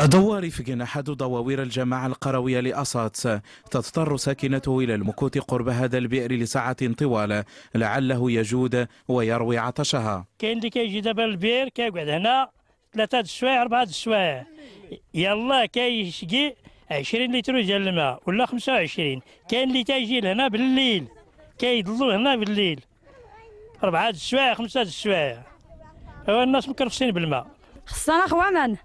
دوى في أحد ضواوير الجماعة القروية لأساطس تضطر ساكنته إلى المكوت قرب هذا البئر لساعة طوال لعله يجود ويروي عطشها كاين اللي كيجي دابا البئر كيقعد هنا ثلاثة السوايع أربعة السوايع يلا كيشقي 20 لتر ديال الماء ولا 25 كاين اللي كيجي لهنا بالليل كيضلو هنا بالليل أربعة السوايع خمسة السوايع هو الناس مكرفسين بالماء خصنا خوانا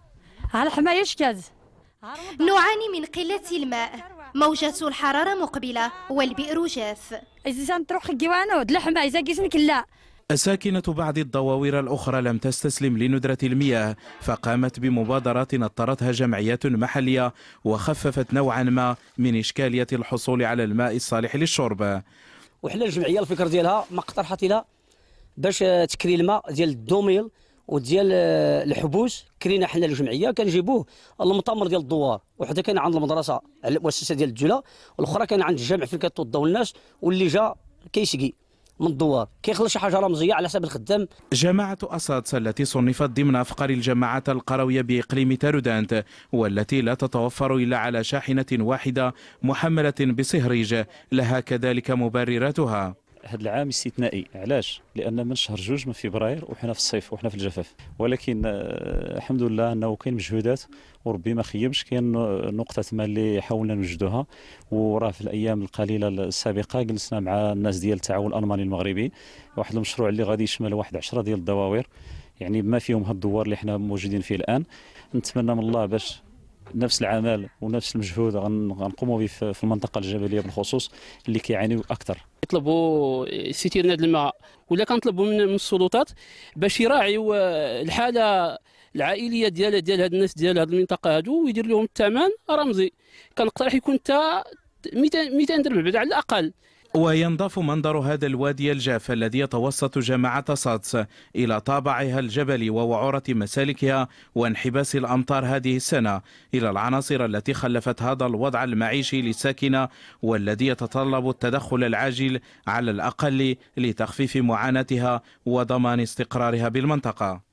نعاني من قلة الماء موجة الحرارة مقبلة والبئر جاف الساكنة بعد الضواوير الأخرى لم تستسلم لندرة المياه فقامت بمبادرات نطرتها جمعيات محلية وخففت نوعا ما من إشكالية الحصول على الماء الصالح للشرب وحنا الجمعية الفكر ديالها ما اقترحت لها باش تكري الماء ديال الدوميل وديال آه، الحبوس كرينا حنا الجمعيه كنجيبوه المطامر ديال الدوار وحده كان عند المدرسه على المؤسسه ديال الدوله والاخرى كان عند الجامع فين كتوضاو الناس واللي جا كيسقي من الدوار كيخلص شي حاجه رمزيه على حساب الخدام جماعه اساتس التي صنفت ضمن افقار الجماعات القرويه باقليم تارودانت والتي لا تتوفر الا على شاحنه واحده محمله بصهريج لها كذلك مبرراتها هذا العام استثنائي علاش لان من شهر جوج من فبراير وحنا في الصيف وحنا في الجفاف ولكن آه، الحمد لله انه كاين مجهودات وربي ما خيبش كاين نقطه ما اللي حاولنا نوجدوها وراه في الايام القليله السابقه جلسنا مع الناس ديال التعاون الالماني المغربي واحد المشروع اللي غادي يشمل واحد 10 ديال الدواوير يعني بما فيهم هاد الدوار اللي حنا موجودين فيه الان نتمنى من الله باش نفس العمل ونفس المجهود غنقوموا به في المنطقه الجبليه بالخصوص اللي كيعانيو اكثر طلبوا سيتي رناد الماء ولا كنطلبوا من السلطات باش يراعيوا آه، الحاله العائليه ديال ديال هاد الناس ديال هاد المنطقه هادو ويدير لهم الثمن رمزي كنقترح يكون حتى 200 200 درهم بعد على الاقل وينضاف منظر هذا الوادي الجاف الذي يتوسط جماعة صادس إلى طابعها الجبلي ووعورة مسالكها وانحباس الأمطار هذه السنة إلى العناصر التي خلفت هذا الوضع المعيشي للساكنة والذي يتطلب التدخل العاجل على الأقل لتخفيف معاناتها وضمان استقرارها بالمنطقة